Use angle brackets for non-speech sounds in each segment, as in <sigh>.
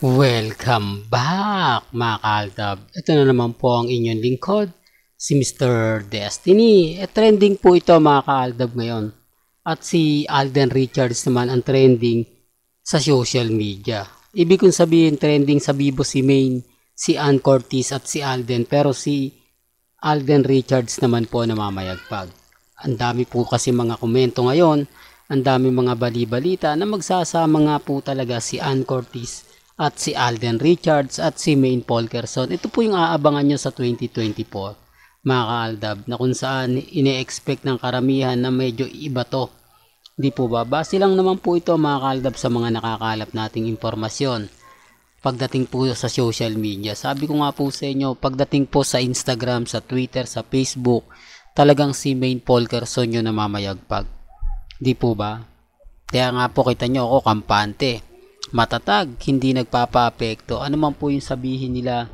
Welcome back mga kaltab. Ito na naman po ang inyong lingkod, si Mr. Destiny. E, trending po ito mga kaltab ngayon. At si Alden Richards naman ang trending sa social media. Ibig kong sabihin trending sa Bibo si Main, si Ann Cortez at si Alden. Pero si Alden Richards naman po namamayagpag. Ang dami po kasi mga komento ngayon. Ang dami mga bali na magsasama nga po talaga si Ann Cortez at si Alden Richards at si Maine Polkerson. Ito po yung aabangan nyo sa 2024 mga ka-Aldab na kung saan ine-expect ng karamihan na medyo iba to. Di po ba? Base lang naman po ito mga ka-Aldab sa mga nakakalap nating impormasyon. Pagdating po sa social media, sabi ko nga po sa inyo, pagdating po sa Instagram, sa Twitter, sa Facebook, talagang si Maine Polkerson yung namamayagpag. Di po ba? Kaya nga po kita nyo ako kampante matatag, hindi nagpapaapekto. Ano man po yung sabihin nila,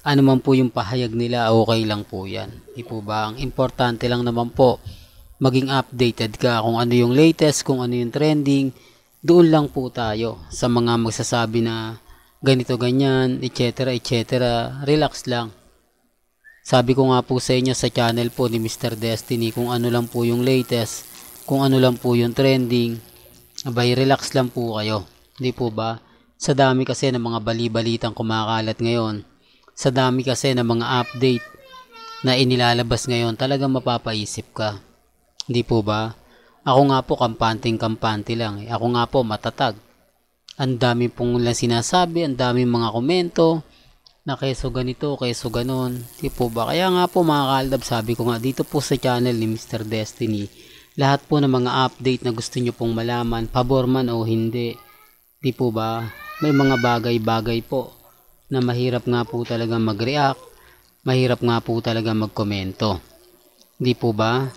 ano man po yung pahayag nila, okay lang po yan. Ipo ba? Ang importante lang naman po, maging updated ka kung ano yung latest, kung ano yung trending. Doon lang po tayo sa mga magsasabi na ganito ganyan, etc. etc. Relax lang. Sabi ko nga po sa inyo sa channel po ni Mr. Destiny kung ano lang po yung latest, kung ano lang po yung trending, abay relax lang po kayo. Hindi po ba? Sa dami kasi ng mga balibalitang kumakalat ngayon, sa dami kasi ng mga update na inilalabas ngayon, talagang mapapaisip ka. Hindi po ba? Ako nga po kampanting-kampante lang. Eh. Ako nga po matatag. Ang dami pong lang sinasabi, ang dami mga komento na keso ganito, keso ganon. Hindi po ba? Kaya nga po mga kaldab, sabi ko nga dito po sa channel ni Mr. Destiny, lahat po ng mga update na gusto nyo pong malaman, pabor man o hindi. Di po ba? May mga bagay-bagay po na mahirap nga po talaga mag-react, mahirap nga po talaga magkomento. Di po ba?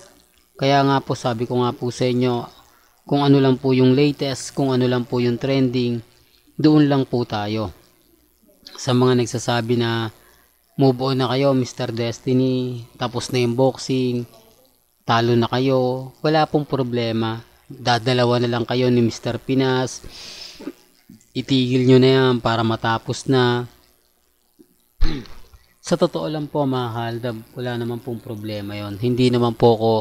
Kaya nga po sabi ko nga po sa inyo, kung ano lang po yung latest, kung ano lang po yung trending, doon lang po tayo. Sa mga nagsasabi na move on na kayo Mr. Destiny, tapos na yung boxing, talo na kayo, wala pong problema. Dadalawa na lang kayo ni Mr. Pinas. Itigil nyo na yan para matapos na. <clears throat> Sa totoo lang po mahal, wala naman pong problema yon. Hindi naman po ako,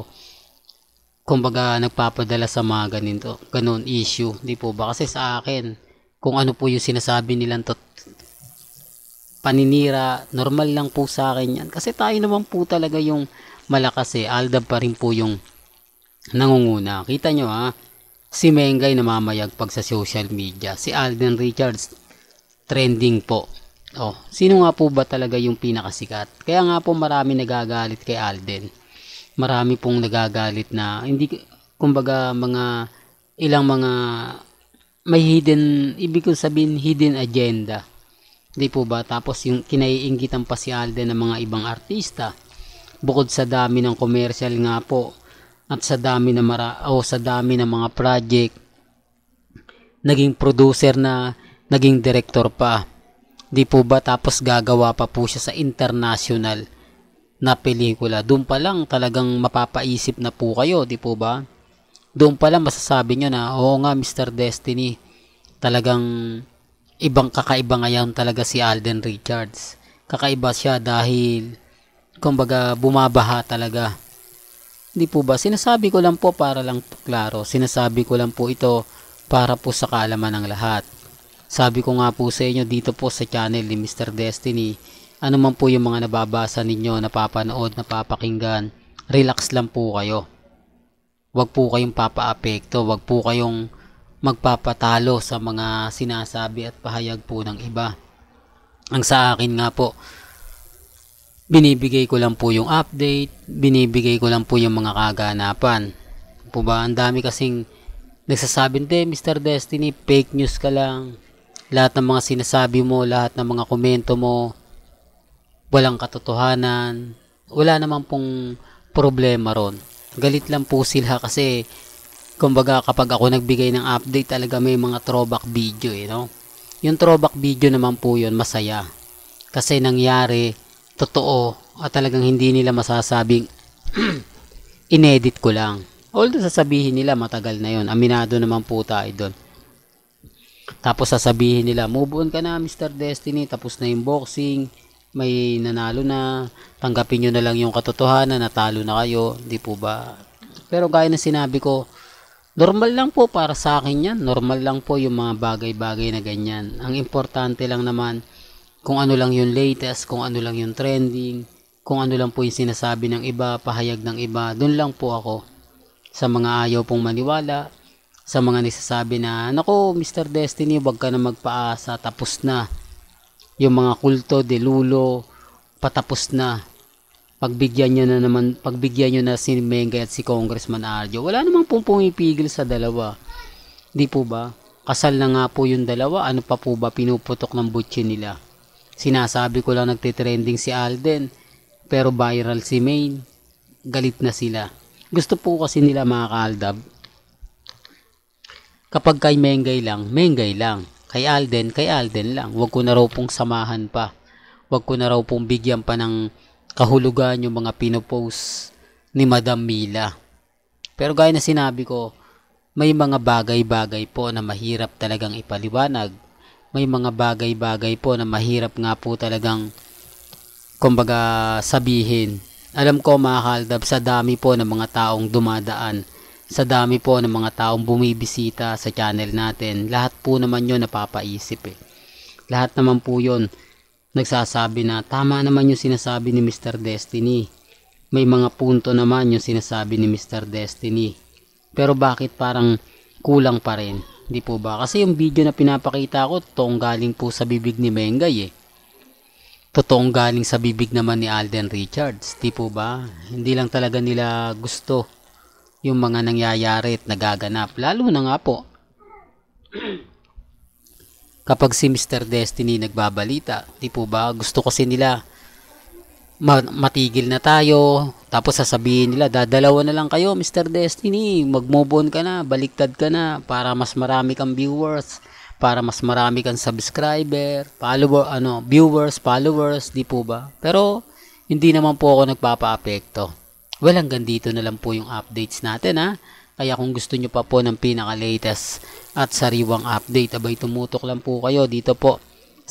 kumbaga nagpapadala sa mga ganito, ganun issue. Hindi po ba? Kasi sa akin, kung ano po yung sinasabi nilang tot paninira, normal lang po sa akin yan. Kasi tayo naman po talaga yung malakas eh. Aldab pa rin po yung nangunguna. Kita nyo ha, si Mengay namamayagpag sa social media. Si Alden Richards, trending po. Oh, sino nga po ba talaga yung pinakasikat? Kaya nga po marami nagagalit kay Alden. Marami pong nagagalit na hindi kumbaga mga ilang mga may hidden ibig ko sabihin hidden agenda. Hindi po ba? Tapos yung kinaiinggitan pa si Alden ng mga ibang artista bukod sa dami ng commercial nga po at sa dami na mara o sa dami ng mga project naging producer na naging director pa di po ba tapos gagawa pa po siya sa international na pelikula doon pa lang talagang mapapaisip na po kayo di po ba doon pa lang masasabi nyo na oo nga Mr. Destiny talagang ibang kakaiba ngayon talaga si Alden Richards kakaiba siya dahil kumbaga bumabaha talaga. Hindi po ba? Sinasabi ko lang po para lang po klaro. Sinasabi ko lang po ito para po sa kaalaman ng lahat. Sabi ko nga po sa inyo dito po sa channel ni Mr. Destiny, ano man po yung mga nababasa ninyo, napapanood, napapakinggan, relax lang po kayo. Huwag po kayong papaapekto, huwag po kayong magpapatalo sa mga sinasabi at pahayag po ng iba. Ang sa akin nga po, Binibigay ko lang po yung update, binibigay ko lang po yung mga kaganapan. Ano po ba, ang dami kasing nagsasabi, hindi Mr. Destiny, fake news ka lang. Lahat ng mga sinasabi mo, lahat ng mga komento mo, walang katotohanan. Wala naman pong problema ron. Galit lang po sila kasi kumbaga kapag ako nagbigay ng update talaga may mga throwback video eh no. Yung throwback video naman po yun masaya. Kasi nangyari totoo at talagang hindi nila masasabing <clears throat> inedit ko lang. Although sasabihin nila matagal na yon Aminado naman po tayo doon. Tapos sasabihin nila, move on ka na Mr. Destiny, tapos na yung boxing, may nanalo na, tanggapin nyo na lang yung katotohanan, natalo na kayo, di po ba? Pero gaya na sinabi ko, normal lang po para sa akin yan, normal lang po yung mga bagay-bagay na ganyan. Ang importante lang naman, kung ano lang yung latest, kung ano lang yung trending, kung ano lang po yung sinasabi ng iba, pahayag ng iba, doon lang po ako. Sa mga ayaw pong maniwala, sa mga nagsasabi na, Nako, Mr. Destiny, wag ka na magpaasa, tapos na. Yung mga kulto, delulo, patapos na. Pagbigyan nyo na naman, pagbigyan nyo na si Mengay at si Congressman Arjo. Wala namang pong pumipigil sa dalawa. Di po ba? Kasal na nga po yung dalawa, ano pa po ba pinuputok ng butche nila? Sinasabi ko lang nagtitrending si Alden, pero viral si Maine. Galit na sila. Gusto po kasi nila mga kaaldab. Kapag kay Mengay lang, Mengay lang. Kay Alden, kay Alden lang. Huwag ko na raw pong samahan pa. Huwag ko na raw pong bigyan pa ng kahulugan yung mga pinopost ni Madam Mila. Pero gaya na sinabi ko, may mga bagay-bagay po na mahirap talagang ipaliwanag may mga bagay-bagay po na mahirap nga po talagang kumbaga sabihin. Alam ko mga kaldab sa dami po ng mga taong dumadaan, sa dami po ng mga taong bumibisita sa channel natin, lahat po naman yon napapaisip eh. Lahat naman po yon nagsasabi na tama naman yung sinasabi ni Mr. Destiny. May mga punto naman yung sinasabi ni Mr. Destiny. Pero bakit parang kulang pa rin? Hindi po ba? Kasi yung video na pinapakita ko, totoong galing po sa bibig ni Mengay eh. Totoong galing sa bibig naman ni Alden Richards. Di po ba? Hindi lang talaga nila gusto yung mga nangyayari at nagaganap. Lalo na nga po, <clears throat> kapag si Mr. Destiny nagbabalita, hindi po ba? Gusto kasi nila matigil na tayo. Tapos sasabihin nila, dadalawa na lang kayo, Mr. Destiny. Mag-move on ka na, baliktad ka na para mas marami kang viewers, para mas marami kang subscriber, follower, ano, viewers, followers, di po ba? Pero hindi naman po ako nagpapaapekto. Well, hanggang dito na lang po yung updates natin ha. Kaya kung gusto nyo pa po ng pinaka-latest at sariwang update, abay tumutok lang po kayo dito po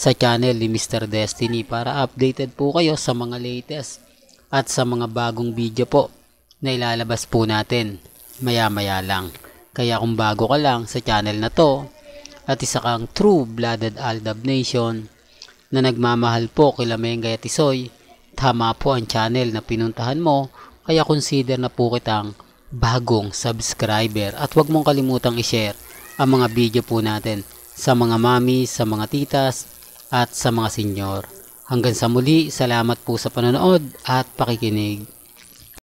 sa channel ni Mr. Destiny para updated po kayo sa mga latest at sa mga bagong video po na ilalabas po natin maya maya lang. Kaya kung bago ka lang sa channel na to at isa kang true-blooded Aldab Nation na nagmamahal po kila Mengay at Isoy, tama po ang channel na pinuntahan mo kaya consider na po kitang bagong subscriber at huwag mong kalimutang i-share ang mga video po natin sa mga mami, sa mga titas, at sa mga senior. Hanggang sa muli, salamat po sa panonood at pakikinig.